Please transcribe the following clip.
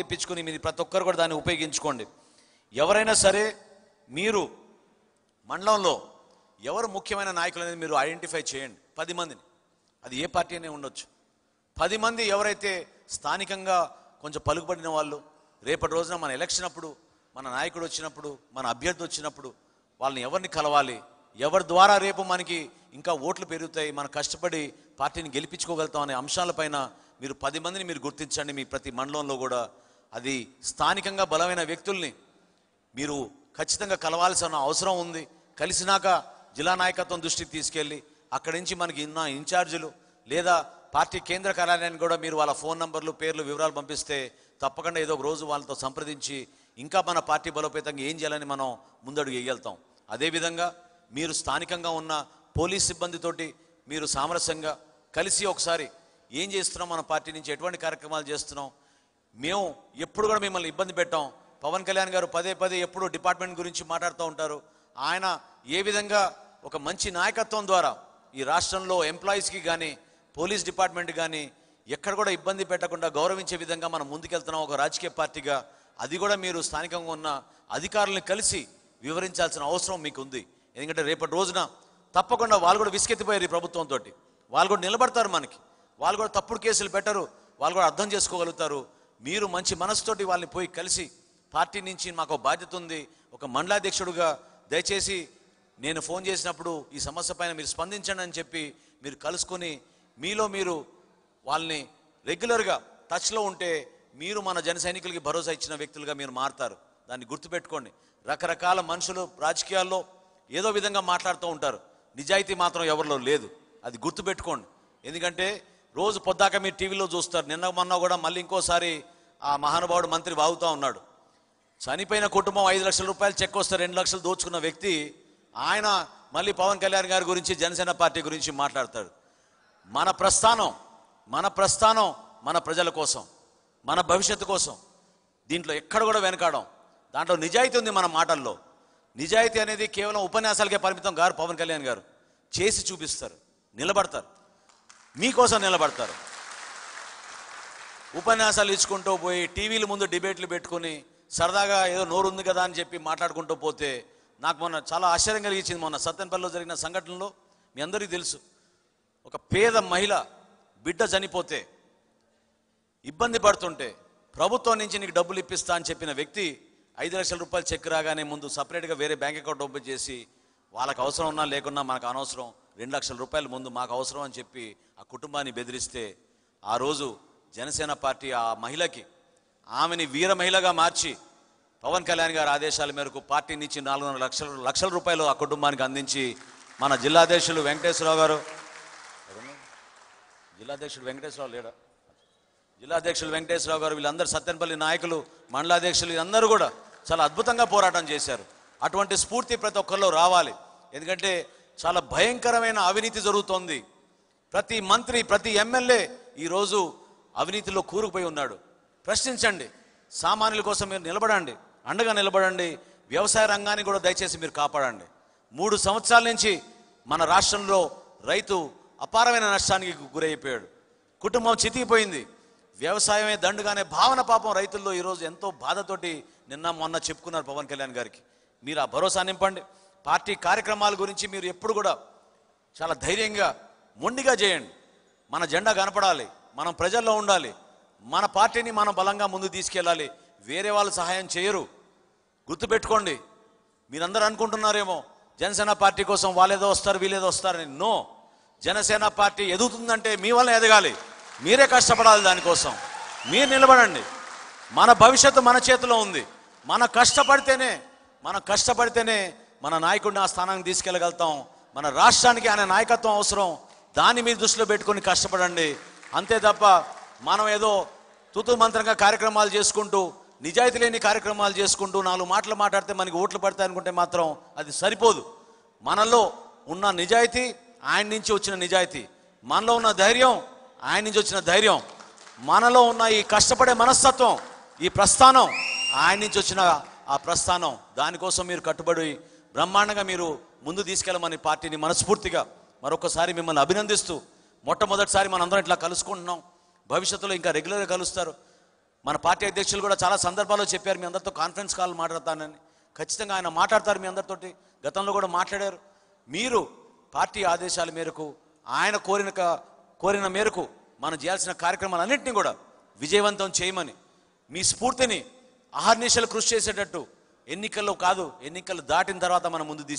తెప్పించుకొని మీరు ప్రతి ఒక్కరు కూడా దాన్ని ఉపయోగించుకోండి ఎవరైనా సరే మీరు మండలంలో ఎవరు ముఖ్యమైన నాయకులు అనేది మీరు ఐడెంటిఫై చేయండి పది మందిని అది ఏ పార్టీ అనే ఉండొచ్చు పది మంది ఎవరైతే స్థానికంగా కొంచెం పలుకుబడిన వాళ్ళు రేపటి రోజున మన ఎలక్షన్ అప్పుడు మన నాయకుడు వచ్చినప్పుడు మన అభ్యర్థి వచ్చినప్పుడు వాళ్ళని ఎవరిని కలవాలి ఎవరి ద్వారా రేపు మనకి ఇంకా ఓట్లు పెరుగుతాయి మనం కష్టపడి పార్టీని గెలిపించుకోగలుగుతాం అనే అంశాలపైన మీరు పది మందిని మీరు గుర్తించండి మీ ప్రతి మండలంలో కూడా అది స్థానికంగా బలమైన వ్యక్తుల్ని మీరు ఖచ్చితంగా కలవాల్సిన అవసరం ఉంది కలిసినాక జిల్లా నాయకత్వం దృష్టికి తీసుకెళ్ళి అక్కడి నుంచి మనకి ఇన్న ఇన్ఛార్జీలు లేదా పార్టీ కేంద్ర కార్యాలయానికి కూడా మీరు వాళ్ళ ఫోన్ నంబర్లు పేర్లు వివరాలు పంపిస్తే తప్పకుండా ఏదో ఒక రోజు వాళ్ళతో సంప్రదించి ఇంకా మన పార్టీ బలోపేతంగా ఏం చేయాలని మనం ముందడుగు వేయగలుగుతాం అదేవిధంగా మీరు స్థానికంగా ఉన్న పోలీస్ సిబ్బందితోటి మీరు సామరస్యంగా కలిసి ఒకసారి ఏం చేస్తున్నాం మన పార్టీ నుంచి ఎటువంటి కార్యక్రమాలు చేస్తున్నాం మేము ఎప్పుడు కూడా మిమ్మల్ని ఇబ్బంది పెట్టాం పవన్ కళ్యాణ్ గారు పదే పదే ఎప్పుడు డిపార్ట్మెంట్ గురించి మాట్లాడుతూ ఉంటారు ఆయన ఏ విధంగా ఒక మంచి నాయకత్వం ద్వారా ఈ రాష్ట్రంలో ఎంప్లాయీస్కి కానీ పోలీస్ డిపార్ట్మెంట్ కానీ ఎక్కడ కూడా ఇబ్బంది పెట్టకుండా గౌరవించే విధంగా మనం ముందుకెళ్తున్నాం ఒక రాజకీయ పార్టీగా అది కూడా మీరు స్థానికంగా ఉన్న అధికారులను కలిసి వివరించాల్సిన అవసరం మీకు ఉంది ఎందుకంటే రేపటి రోజున తప్పకుండా వాళ్ళు కూడా విసుకెత్తిపోయారు ఈ ప్రభుత్వంతో వాళ్ళు కూడా నిలబడతారు మనకి వాళ్ళు కూడా తప్పుడు కేసులు పెట్టరు వాళ్ళు కూడా అర్థం చేసుకోగలుగుతారు మీరు మంచి మనసుతోటి వాళ్ళని పోయి కలిసి పార్టీ నుంచి మాకు బాధ్యత ఉంది ఒక మండలాధ్యక్షుడుగా దయచేసి నేను ఫోన్ చేసినప్పుడు ఈ సమస్య పైన మీరు స్పందించండి అని చెప్పి మీరు కలుసుకొని మీలో మీరు వాళ్ళని రెగ్యులర్గా టచ్లో ఉంటే మీరు మన జన సైనికులకి భరోసా ఇచ్చిన వ్యక్తులుగా మీరు మారుతారు దాన్ని గుర్తుపెట్టుకోండి రకరకాల మనుషులు రాజకీయాల్లో ఏదో విధంగా మాట్లాడుతూ ఉంటారు నిజాయితీ మాత్రం ఎవరిలో లేదు అది గుర్తుపెట్టుకోండి ఎందుకంటే రోజు పొద్దాక మీరు టీవీలో చూస్తారు నిన్న మొన్న కూడా మళ్ళీ ఇంకోసారి ఆ మహానుభావుడు మంత్రి వాగుతూ ఉన్నాడు చనిపోయిన కుటుంబం ఐదు లక్షల రూపాయలు చెక్ వస్తారు రెండు లక్షలు దోచుకున్న వ్యక్తి ఆయన మళ్ళీ పవన్ కళ్యాణ్ గారి గురించి జనసేన పార్టీ గురించి మాట్లాడతాడు మన ప్రస్థానం మన ప్రస్థానం మన ప్రజల కోసం మన భవిష్యత్తు కోసం దీంట్లో ఎక్కడ కూడా వెనకాడం దాంట్లో నిజాయితీ ఉంది మన మాటల్లో నిజాయితీ అనేది కేవలం ఉపన్యాసాలకే పరిమితం గారు పవన్ కళ్యాణ్ గారు చేసి చూపిస్తారు నిలబడతారు మీకోసం నిలబడతారు ఉపన్యాసాలు ఇచ్చుకుంటూ పోయి టీవీల ముందు డిబేట్లు పెట్టుకుని సరదాగా ఏదో నోరు ఉంది కదా అని చెప్పి మాట్లాడుకుంటూ పోతే నాకు మొన్న చాలా ఆశ్చర్యం కలిగించింది మొన్న సత్యనపల్లిలో జరిగిన సంఘటనలో మీ అందరికీ తెలుసు ఒక పేద మహిళ బిడ్డ చనిపోతే ఇబ్బంది పడుతుంటే ప్రభుత్వం నుంచి నీకు డబ్బులు ఇప్పిస్తా అని చెప్పిన వ్యక్తి ఐదు లక్షల రూపాయలు చెక్ రాగానే ముందు సపరేట్గా వేరే బ్యాంక్ అకౌంట్ ఓపెన్ చేసి వాళ్ళకి అవసరం ఉన్నా లేకున్నా మనకు అనవసరం రెండు లక్షల రూపాయల ముందు మాకు అవసరం అని చెప్పి ఆ కుటుంబాన్ని బెదిరిస్తే ఆ రోజు జనసేన పార్టీ ఆ మహిళకి ఆమెని వీర మహిళగా మార్చి పవన్ కళ్యాణ్ గారి ఆదేశాల మేరకు పార్టీ నుంచి నాలుగున్నర లక్షల లక్షల రూపాయలు ఆ కుటుంబానికి అందించి మన జిల్లాధ్యక్షులు వెంకటేశ్వరరావు గారు జిల్లాధ్యక్షుడు వెంకటేశ్వరరావు లేడా జిల్లాధ్యక్షులు వెంకటేశ్వరరావు గారు వీళ్ళందరూ సత్యనపల్లి నాయకులు మండలాధ్యక్షులు అందరూ కూడా చాలా అద్భుతంగా పోరాటం చేశారు అటువంటి స్ఫూర్తి ప్రతి ఒక్కరిలో రావాలి ఎందుకంటే చాలా భయంకరమైన అవినీతి జరుగుతోంది ప్రతి మంత్రి ప్రతి ఎమ్మెల్యే ఈరోజు అవినీతిలో కూరుకుపోయి ఉన్నాడు ప్రశ్నించండి సామాన్యుల కోసం మీరు నిలబడండి అండగా నిలబడండి వ్యవసాయ రంగాన్ని కూడా దయచేసి మీరు కాపాడండి మూడు సంవత్సరాల నుంచి మన రాష్ట్రంలో రైతు అపారమైన నష్టానికి గురైపోయాడు కుటుంబం చితికిపోయింది వ్యవసాయమే దండుగానే భావన పాపం రైతుల్లో ఈరోజు ఎంతో బాధతోటి నిన్న మొన్న చెప్పుకున్నారు పవన్ కళ్యాణ్ గారికి మీరు ఆ భరోసా నింపండి పార్టీ కార్యక్రమాల గురించి మీరు ఎప్పుడు కూడా చాలా ధైర్యంగా మొండిగా చేయండి మన జెండా కనపడాలి మనం ప్రజల్లో ఉండాలి మన పార్టీని మనం బలంగా ముందు తీసుకెళ్ళాలి వేరే వాళ్ళు సహాయం చేయరు గుర్తుపెట్టుకోండి మీరందరూ అనుకుంటున్నారేమో జనసేన పార్టీ కోసం వాళ్ళేదో వస్తారు వీళ్ళేదో వస్తారని నో జనసేన పార్టీ ఎదుగుతుందంటే మీ వల్ల ఎదగాలి మీరే కష్టపడాలి దానికోసం మీరు నిలబడండి మన భవిష్యత్తు మన చేతిలో ఉంది మన కష్టపడితేనే మనం కష్టపడితేనే మన నాయకుడిని ఆ స్థానానికి తీసుకెళ్ళగలుగుతాం మన రాష్ట్రానికి ఆయన నాయకత్వం అవసరం దాన్ని మీరు దృష్టిలో పెట్టుకొని కష్టపడండి అంతే తప్ప మనం ఏదో తుతు మంత్రంగా కార్యక్రమాలు చేసుకుంటూ నిజాయితీ లేని కార్యక్రమాలు చేసుకుంటూ నాలుగు మాటలు మాట్లాడితే మనకి ఓట్లు పడతాయి అనుకుంటే మాత్రం అది సరిపోదు మనలో ఉన్న నిజాయితీ ఆయన నుంచి వచ్చిన నిజాయితీ మనలో ఉన్న ధైర్యం ఆయన నుంచి వచ్చిన ధైర్యం మనలో ఉన్న ఈ కష్టపడే మనస్తత్వం ఈ ప్రస్థానం ఆయన నుంచి వచ్చిన ఆ ప్రస్థానం దానికోసం మీరు కట్టుబడి బ్రహ్మాండంగా మీరు ముందు తీసుకెళ్ళమని పార్టీని మనస్ఫూర్తిగా మరొకసారి మిమ్మల్ని అభినందిస్తూ మొట్టమొదటిసారి అందరం ఇట్లా కలుసుకుంటున్నాం భవిష్యత్తులో ఇంకా రెగ్యులర్గా కలుస్తారు మన పార్టీ అధ్యక్షులు కూడా చాలా సందర్భాల్లో చెప్పారు మీ అందరితో కాన్ఫరెన్స్ కాల్ మాట్లాడతానని ఖచ్చితంగా ఆయన మాట్లాడతారు మీ అందరితోటి గతంలో కూడా మాట్లాడారు మీరు పార్టీ ఆదేశాల మేరకు ఆయన కోరిన కోరిన మేరకు మనం చేయాల్సిన కార్యక్రమాలన్నింటినీ కూడా విజయవంతం చేయమని మీ స్ఫూర్తిని అహర్నిశలు కృషి చేసేటట్టు ఎన్నికల్లో కాదు ఎన్నికలు దాటిన తర్వాత మనం ముందు